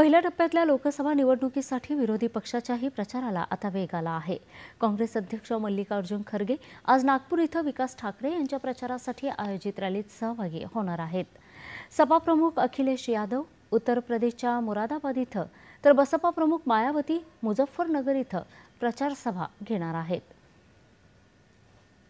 पहिल्या टप्प्यातल्या लोकसभा निवडणुकीसाठी विरोधी पक्षाच्याही प्रचाराला आता वेग आला आहे काँग्रेस अध्यक्ष मल्लिकार्जुन खरगे आज नागपूर इथं विकास ठाकरे यांच्या प्रचारासाठी आयोजित रॅलीत सहभागी होणार आहेत सपाप्रमुख अखिलेश यादव उत्तर प्रदेशच्या मुरादाबाद इथं तर बसपा प्रमुख मायावती मुझफ्फरनगर इथं प्रचारसभा घेणार आहेत